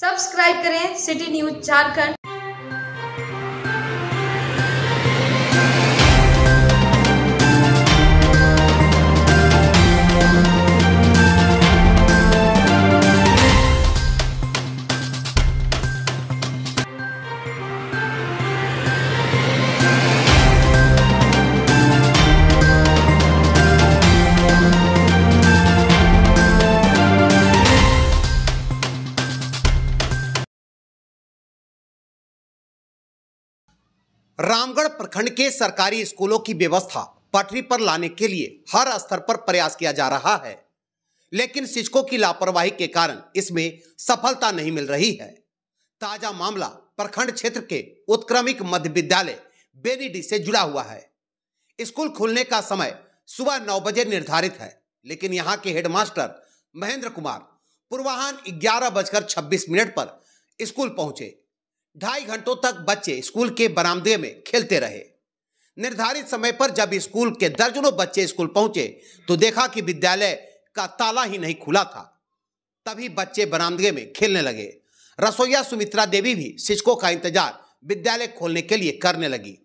subscribe करें city news Jharkhand Ramgarh प्रखंड के सरकारी स्कूलों की व्यवस्था पटरी पर लाने के लिए हर स्तर पर प्रयास किया जा रहा है लेकिन शिक्षकों की लापरवाही के कारण इसमें सफलता नहीं मिल रही है ताजा मामला प्रखंड क्षेत्र के उत्क्रमिक मध्य विद्यालय बेनीडी से जुड़ा हुआ है स्कूल खुलने का समय सुबह नौ बजे निर्धारित है लेकिन यहाँ के हेडमास्टर महेंद्र कुमार पूर्वाहन ग्यारह बजकर छब्बीस मिनट पर स्कूल पहुंचे ढाई घंटों तक बच्चे स्कूल के बरामदे में खेलते रहे निर्धारित समय पर जब स्कूल के दर्जनों बच्चे स्कूल पहुंचे तो देखा कि विद्यालय का ताला ही नहीं खुला था तभी बच्चे बरामदे में खेलने लगे रसोईया सुमित्रा देवी भी शिक्षकों का इंतजार विद्यालय खोलने के लिए करने लगी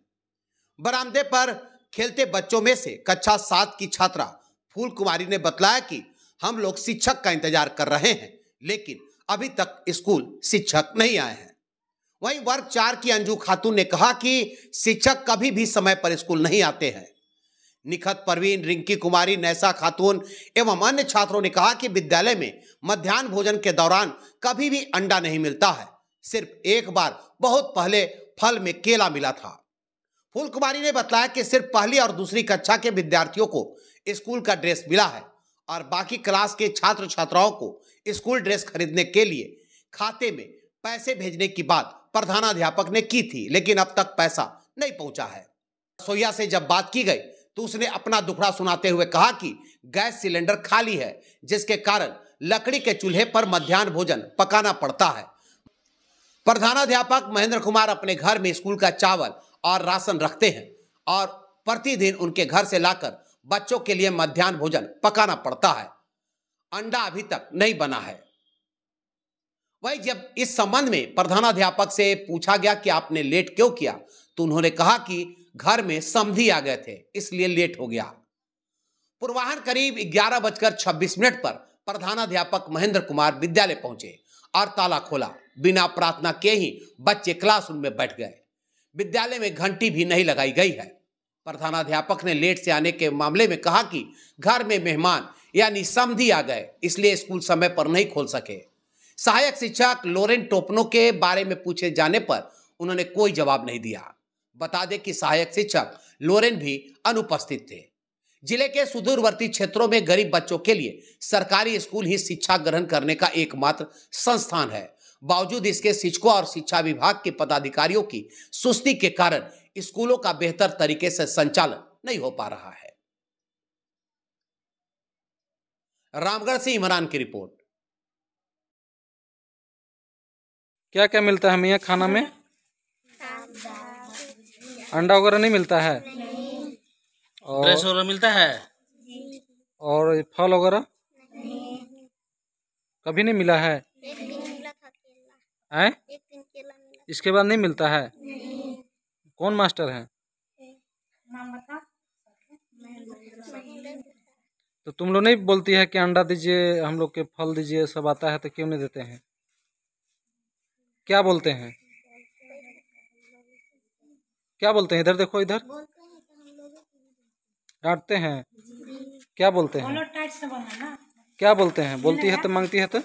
बरामदे पर खेलते बच्चों में से कक्षा सात की छात्रा फूल कुमारी ने बतलाया कि हम लोग शिक्षक का इंतजार कर रहे हैं लेकिन अभी तक स्कूल शिक्षक नहीं आए हैं वहीं वर्ग चार की अंजू खातून ने कहा कि शिक्षक कभी भी समय पर स्कूल नहीं आते हैं निखत परवीन रिंकी कुमारी नैसा खातून एवं अन्य छात्रों ने कहा कि विद्यालय में मध्यान्ह भोजन के दौरान कभी भी अंडा नहीं मिलता है सिर्फ एक बार बहुत पहले फल में केला मिला था फूल कुमारी ने बताया कि सिर्फ पहली और दूसरी कक्षा के विद्यार्थियों को स्कूल का ड्रेस मिला है और बाकी क्लास के छात्र छात्राओं को स्कूल ड्रेस खरीदने के लिए खाते में पैसे भेजने की बात प्रधानाध्यापक ने की थी लेकिन अब तक पैसा नहीं पहुंचा है सोया से जब बात की गई तो उसने अपना दुखड़ा सुनाते हुए कहा कि गैस सिलेंडर खाली है जिसके कारण लकड़ी के चूल्हे पर मध्यान्ह भोजन पकाना पड़ता है प्रधानाध्यापक महेंद्र कुमार अपने घर में स्कूल का चावल और राशन रखते हैं और प्रतिदिन उनके घर से लाकर बच्चों के लिए मध्यान्ह भोजन पकाना पड़ता है अंडा अभी तक नहीं बना है भाई जब इस संबंध में प्रधानाध्यापक से पूछा गया कि आपने लेट क्यों किया तो उन्होंने कहा कि घर में समधि आ गए थे इसलिए लेट हो गया पूर्वाहन करीब ग्यारह बजकर छब्बीस मिनट पर प्रधानाध्यापक महेंद्र कुमार विद्यालय पहुंचे और ताला खोला बिना प्रार्थना के ही बच्चे क्लासरूम में बैठ गए विद्यालय में घंटी भी नहीं लगाई गई है प्रधानाध्यापक ने लेट से आने के मामले में कहा कि घर में मेहमान यानी समधि आ गए इसलिए स्कूल समय पर नहीं खोल सके सहायक शिक्षक लोरेन टोपनो के बारे में पूछे जाने पर उन्होंने कोई जवाब नहीं दिया बता दें कि सहायक शिक्षक लोरेन भी अनुपस्थित थे जिले के सुदूरवर्ती क्षेत्रों में गरीब बच्चों के लिए सरकारी स्कूल ही शिक्षा ग्रहण करने का एकमात्र संस्थान है बावजूद इसके शिक्षकों और शिक्षा विभाग के पदाधिकारियों की सुस्ती के कारण स्कूलों का बेहतर तरीके से संचालन नहीं हो पा रहा है रामगढ़ से इमरान की रिपोर्ट क्या क्या मिलता है यहाँ खाना में अंडा वगैरह नहीं मिलता है और मिलता है और फल वगैरह कभी नहीं मिला है हैं इसके बाद नहीं मिलता है कौन मास्टर है तो तुम लोग नहीं बोलती है कि अंडा दीजिए हम लोग के फल दीजिए सब आता है तो क्यों नहीं देते हैं क्या बोलते हैं क्या बोलते हैं इधर देखो इधर डांटते हैं क्या बोलते हैं क्या बोलते हैं बोलती है तो मांगती है तो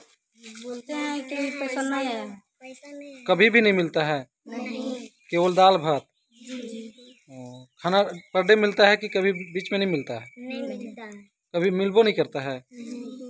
बोलते हैं कि पैसा नहीं है कभी भी नहीं मिलता है केवल दाल भात खाना पर डे मिलता है कि कभी बीच में नहीं मिलता है कभी मिलबो नहीं करता है